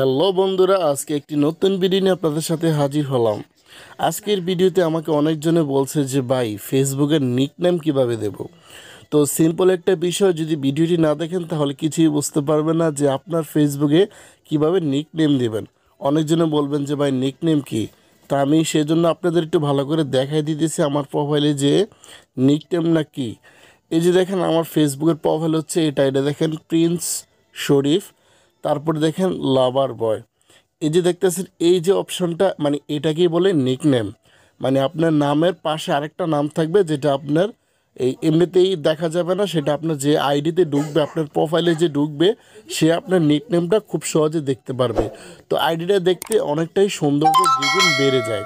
Hello বন্ধুরা আজকে একটি নতুন ভিডিও নিয়ে আপনাদের সাথে হাজির হলাম আজকের ভিডিওতে আমাকে অনেকজনে বলছে যে ভাই ফেসবুকের নিকনেম কিভাবে দেব তো সিম্পল একটা বিষয় যদি ভিডিওটি না দেখেন তাহলে কিছুই বুঝতে পারবেন না যে আপনার ফেসবুকে কিভাবে নিকনেম দেবেন অনেকজনে বলবেন যে ভাই নিকনেম কি তা আমি সেজন্য আপনাদের একটু ভালো করে দেখাই দিতেছি আমার প্রোফাইলে যে নিকনেম না কি এই যে দেখেন আমার ফেসবুকের প্রোফাইল হচ্ছে এটা এটা দেখেন প্রিন্স শরীফ তারপরে দেখেন লাভার বয় এই যে দেখতেছেন এই যে অপশনটা মানে এটাকেই বলে নিকনেম মানে আপনার নামের পাশে আরেকটা নাম থাকবে যেটা আপনার এই এমনিতেই দেখা যাবে না সেটা আপনার যে আইডিতে ঢুকবে আপনার প্রোফাইলে যে ঢুকবে সে আপনার নিকনেমটা খুব সহজে দেখতে পারবে তো আইডিটা দেখতে অনেকটাই সৌন্দর্য দ্বিগুণ বেড়ে যায়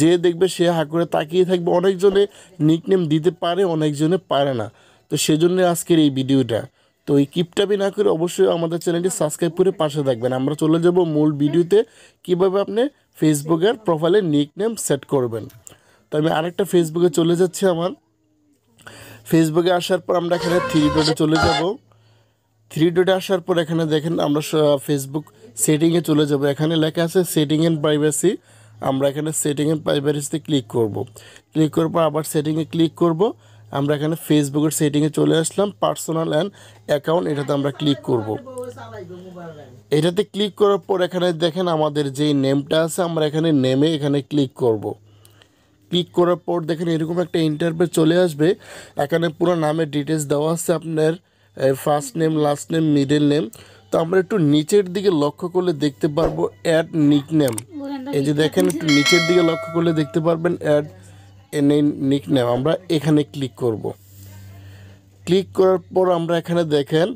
যে দেখবে সে হা করে তাকিয়ে থাকবে অনেকজনে নিকনেম দিতে পারে অনেকজনে পারে না তো সেজন্য আজকের এই ভিডিওটা তো এই কিপটাবি না করে অবশ্যই আমাদের চ্যানেলটি সাবস্ক্রাইব করে পাশে থাকবেন আমরা চলে যাব মূল ভিডিওতে কিভাবে আপনি ফেসবুকের প্রোফাইলে নিকনেম সেট করবেন তো আমি আরেকটা ফেসবুকে চলে যাচ্ছি আমার ফেসবুকে আসার পর আমরা এখানে থ্রি ডোটে চলে যাব থ্রি ডোটে আসার পর এখানে দেখেন আমরা ফেসবুক সেটিংয়ে চলে যাব এখানে লেখা আছে সেটিং অ্যান্ড প্রাইভেসি আমরা এখানে সেটিং অ্যান্ড প্রাইভেসিতে ক্লিক করব ক্লিক করার পর আবার সেটিংয়ে ক্লিক করবো আমরা এখানে ফেসবুকের সেটিংয়ে চলে আসলাম পার্সোনাল অ্যান্ড অ্যাকাউন্ট এটাতে আমরা ক্লিক করব। এটাতে ক্লিক করার পর এখানে দেখেন আমাদের যেই নেমটা আছে আমরা এখানে নেমে এখানে ক্লিক করব। ক্লিক করার পর দেখেন এরকম একটা ইন্টারভিউ চলে আসবে এখানে পুরো নামের ডিটেলস দেওয়া আছে আপনার first name last name middle name তো আমরা একটু নিচের দিকে লক্ষ্য করলে দেখতে পারবো অ্যাড নিক নেম এই যে দেখেন একটু নিচের দিকে লক্ষ্য করলে দেখতে পারবেন অ্যাড নিক নেম আমরা এখানে ক্লিক করব ক্লিক করার পর আমরা এখানে দেখেন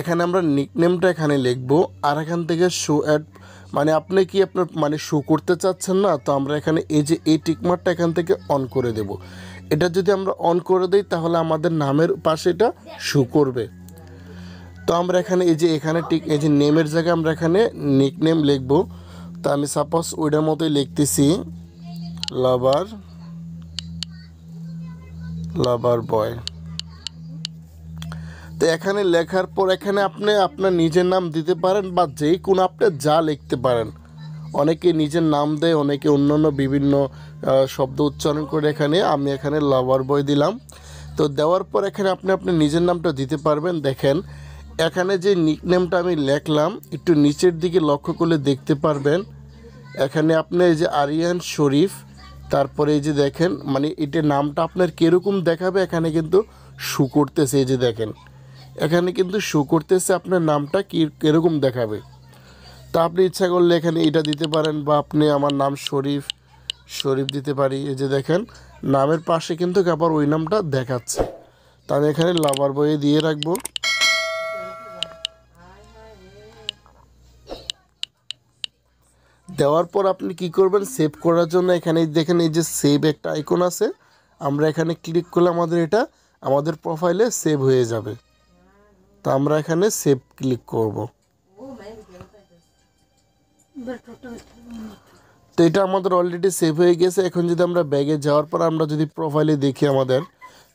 এখানে আমরা নিক নেমটা এখানে লিখব আর এখান থেকে শো অ্যাড মানে আপনি কি আপনার মানে শো করতে চাচ্ছেন না তো আমরা এখানে এই যে এই টিকমারটা এখান থেকে অন করে দেব এটা যদি আমরা অন করে দিই তাহলে আমাদের নামের পাশে এটা শো করবে তো আমরা এখানে এই যে এখানে টিক এই যে নেমের জায়গায় আমরা এখানে নিক নেম লিখব তো আমি সাপোজ ওইটার মতোই লিখতেছি লাভার লাভার বয় তো এখানে লেখার পর এখানে আপনি আপনার নিজের নাম দিতে পারেন বা যে কোনো আপনি যা লিখতে পারেন অনেকে নিজের নাম দেয় অনেকে অন্যান্য বিভিন্ন শব্দ উচ্চারণ করে এখানে আমি এখানে লাভার বয় দিলাম তো দেওয়ার পর এখানে আপনি আপনার নিজের নামটা দিতে পারবেন দেখেন এখানে যে নিকনেমটা আমি লেখলাম একটু নিচের দিকে লক্ষ্য করলে দেখতে পারবেন এখানে আপনি যে আরিয়ান শরীফ তারপরে এই যে দেখেন মানে এটার নামটা আপনার কীরকম দেখাবে এখানে কিন্তু শু করতেছে এই যে দেখেন এখানে কিন্তু শু করতেছে আপনার নামটা কী কীরকম দেখাবে তা আপনি ইচ্ছা করলে এখানে এটা দিতে পারেন বা আপনি আমার নাম শরীফ শরীফ দিতে পারি এই যে দেখেন নামের পাশে কিন্তু আবার ওই নামটা দেখাচ্ছে তা আমি এখানে লাভার বইয়ে দিয়ে রাখবো দেওয়ার পর আপনি কি করবেন সেভ করার জন্য এখানে দেখেন এই যে সেভ একটা আইকন আছে আমরা এখানে ক্লিক করলে আমাদের এটা আমাদের প্রোফাইলে সেভ হয়ে যাবে তো আমরা এখানে সেভ ক্লিক করব তো এটা আমাদের অলরেডি সেভ হয়ে গেছে এখন যদি আমরা ব্যাগে যাওয়ার পর আমরা যদি প্রোফাইলে দেখি আমাদের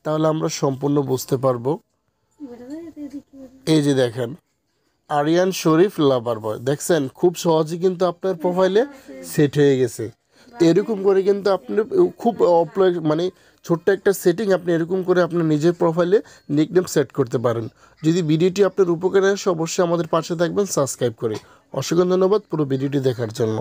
তাহলে আমরা সম্পূর্ণ বুঝতে পারবো এই যে দেখেন আরিয়ান শরীফ লাভার বয় দেখছেন খুব সহজে কিন্তু আপনার প্রোফাইলে সেট হয়ে গেছে এরকম করে কিন্তু আপনি খুব মানে ছোট্ট একটা সেটিং আপনি এরকম করে আপনার নিজের প্রোফাইলে নিকনেম সেট করতে পারেন যদি ভিডিওটি আপনার উপকারে আসে অবশ্যই আমাদের পাশে থাকবেন সাবস্ক্রাইব করে অসংখ্য ধন্যবাদ পুরো ভিডিওটি দেখার জন্য